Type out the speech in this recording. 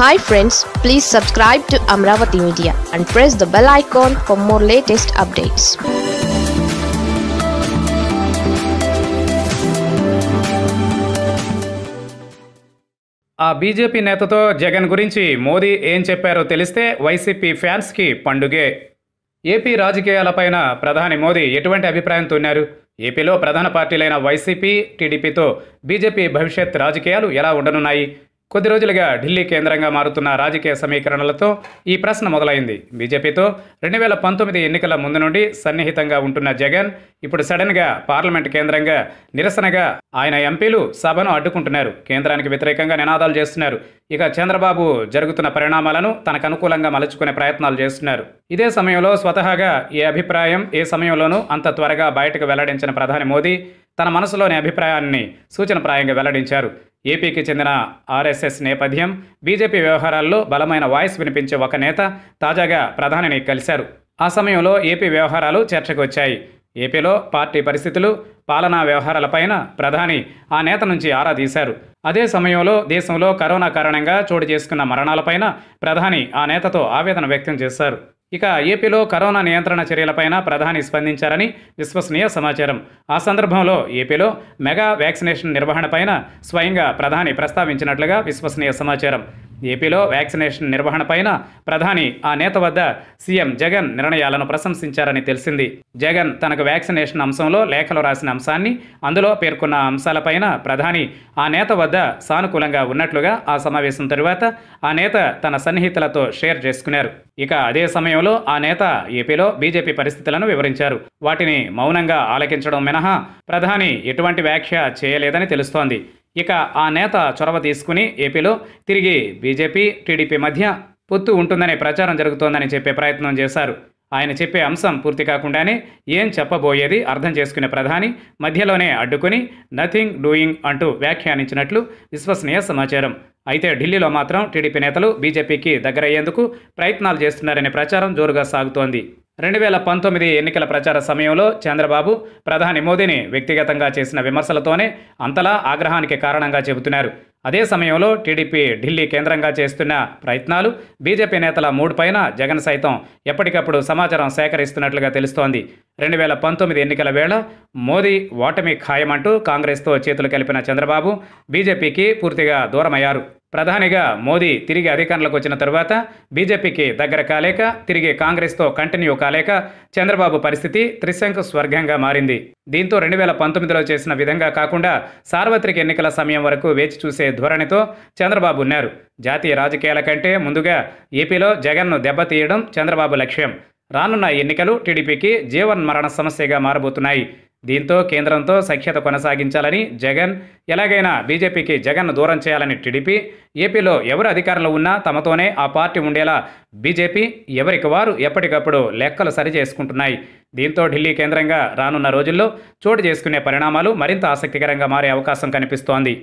hi friends please subscribe to Amaravati media and press the bell icon for more latest updates ఆ BJP నేతతో జగన్ గురించి మోదీ ఏం చెప్పారో తెలిస్తే వైసీపీ ఫ్యాన్స్కి పండుగే ఏపీ రాజకీయాలపైన ప్రధాని మోదీ ఎటువంటి అభిప్రాయం ఉన్నారు ఏపీలో ప్రధాన పార్టీలైన వైసీపీ టీడీపీతో బీజేపీ భవిష్యత్ రాజకీయాలు ఎలా ఉండనున్నాయి కొద్ది రోజులుగా ఢిల్లీ కేంద్రంగా మారుతున్న రాజకీయ సమీకరణలతో ఈ ప్రశ్న మొదలైంది బీజేపీతో రెండు వేల పంతొమ్మిది ఎన్నికల ముందు నుండి సన్నిహితంగా ఉంటున్న జగన్ ఇప్పుడు సడన్గా పార్లమెంట్ కేంద్రంగా నిరసనగా ఆయన ఎంపీలు సభను అడ్డుకుంటున్నారు కేంద్రానికి వ్యతిరేకంగా నినాదాలు చేస్తున్నారు ఇక చంద్రబాబు జరుగుతున్న పరిణామాలను తనకు అనుకూలంగా మలుచుకునే ప్రయత్నాలు చేస్తున్నారు ఇదే సమయంలో స్వతహాగా ఏ అభిప్రాయం ఏ సమయంలోనూ అంత త్వరగా బయటకు వెల్లడించిన ప్రధాని మోదీ తన మనసులోని అభిప్రాయాన్ని సూచనప్రాయంగా వెల్లడించారు ఏపీకి చెందిన ఆర్ఎస్ఎస్ నేపథ్యం బీజేపీ వ్యవహారాల్లో బలమైన వాయిస్ వినిపించే ఒక నేత తాజాగా ప్రధానిని కలిశారు ఆ సమయంలో ఏపీ వ్యవహారాలు చర్చకు వచ్చాయి ఏపీలో పార్టీ పరిస్థితులు పాలనా వ్యవహారాలపైన ప్రధాని ఆ నేత నుంచి ఆరా తీశారు అదే సమయంలో దేశంలో కరోనా కారణంగా చోటు చేసుకున్న మరణాలపైన ప్రధాని ఆ నేతతో ఆవేదన వ్యక్తం చేశారు ఇక ఏపీలో కరోనా నియంత్రణ చర్యలపైన ప్రధాని స్పందించారని విశ్వసనీయ సమాచారం ఆ సందర్భంలో ఏపీలో మెగా వ్యాక్సినేషన్ నిర్వహణపైన స్వయంగా ప్రధాని ప్రస్తావించినట్లుగా విశ్వసనీయ సమాచారం ఏపీలో వ్యాక్సినేషన్ నిర్వహణపైన ప్రధాని ఆ నేత వద్ద సీఎం జగన్ నిర్ణయాలను ప్రశంసించారని తెలిసింది జగన్ తనకు వ్యాక్సినేషన్ అంశంలో లేఖలో రాసిన అంశాన్ని అందులో పేర్కొన్న అంశాలపైన ప్రధాని ఆ నేత వద్ద సానుకూలంగా ఉన్నట్లుగా ఆ సమావేశం తరువాత ఆ నేత తన సన్నిహితులతో షేర్ చేసుకున్నారు ఇక అదే సమయంలో ఆ నేత ఏపీలో బీజేపీ పరిస్థితులను వివరించారు వాటిని మౌనంగా ఆలకించడం మినహా ప్రధాని ఎటువంటి వ్యాఖ్య చేయలేదని తెలుస్తోంది ఇక ఆ నేత చొరవ తీసుకుని ఏపీలో తిరిగి బీజేపీ టీడీపీ మధ్య పొత్తు ఉంటుందనే ప్రచారం జరుగుతోందని చెప్పే ప్రయత్నం చేశారు ఆయన చెప్పే అంశం పూర్తి కాకుండానే ఏం చెప్పబోయేది అర్థం చేసుకునే ప్రధాని మధ్యలోనే అడ్డుకుని నథింగ్ డూయింగ్ అంటూ వ్యాఖ్యానించినట్లు విశ్వసనీయ సమాచారం అయితే ఢిల్లీలో మాత్రం టీడీపీ నేతలు బీజేపీకి దగ్గరయ్యేందుకు ప్రయత్నాలు చేస్తున్నారనే ప్రచారం జోరుగా సాగుతోంది రెండు వేల పంతొమ్మిది ఎన్నికల ప్రచార సమయంలో చంద్రబాబు ప్రధాని మోదీని వ్యక్తిగతంగా చేసిన విమర్శలతోనే అంతలా ఆగ్రహానికి కారణంగా చెబుతున్నారు అదే సమయంలో టీడీపీ ఢిల్లీ కేంద్రంగా చేస్తున్న ప్రయత్నాలు బీజేపీ నేతల పైన జగన్ సైతం ఎప్పటికప్పుడు సమాచారం సేకరిస్తున్నట్లుగా తెలుస్తోంది రెండు వేల పంతొమ్మిది ఎన్నికల వేళ మోదీ ఓటమి ఖాయమంటూ కాంగ్రెస్తో చేతులు కలిపిన చంద్రబాబు బీజేపీకి పూర్తిగా దూరమయ్యారు ప్రధానిగా మోదీ తిరిగి అధికారంలోకి వచ్చిన తర్వాత బీజేపీకి దగ్గర కాలేక తిరిగి కాంగ్రెస్తో కంటిన్యూ కాలేక చంద్రబాబు పరిస్థితి త్రిశంకు స్వర్గంగా మారింది దీంతో రెండు వేల పంతొమ్మిదిలో చేసిన విధంగా కాకుండా సార్వత్రిక ఎన్నికల సమయం వరకు వేచి చూసే ధోరణితో చంద్రబాబు ఉన్నారు జాతీయ రాజకీయాల కంటే ముందుగా ఏపీలో జగన్ను దెబ్బతీయడం చంద్రబాబు లక్ష్యం రానున్న ఎన్నికలు టీడీపీకి జీవన్మరణ సమస్యగా మారబోతున్నాయి దీంతో కేంద్రంతో సఖ్యత కొనసాగించాలని జగన్ ఎలాగైనా బీజేపీకి జగన్ను దూరం చేయాలని టీడీపీ ఏపీలో ఎవరు అధికారంలో ఉన్నా తమతోనే ఆ పార్టీ ఉండేలా బీజేపీ ఎవరికి వారు ఎప్పటికప్పుడు లెక్కలు సరిచేసుకుంటున్నాయి దీంతో ఢిల్లీ కేంద్రంగా రానున్న రోజుల్లో చోటు చేసుకునే పరిణామాలు మరింత ఆసక్తికరంగా మారే అవకాశం కనిపిస్తోంది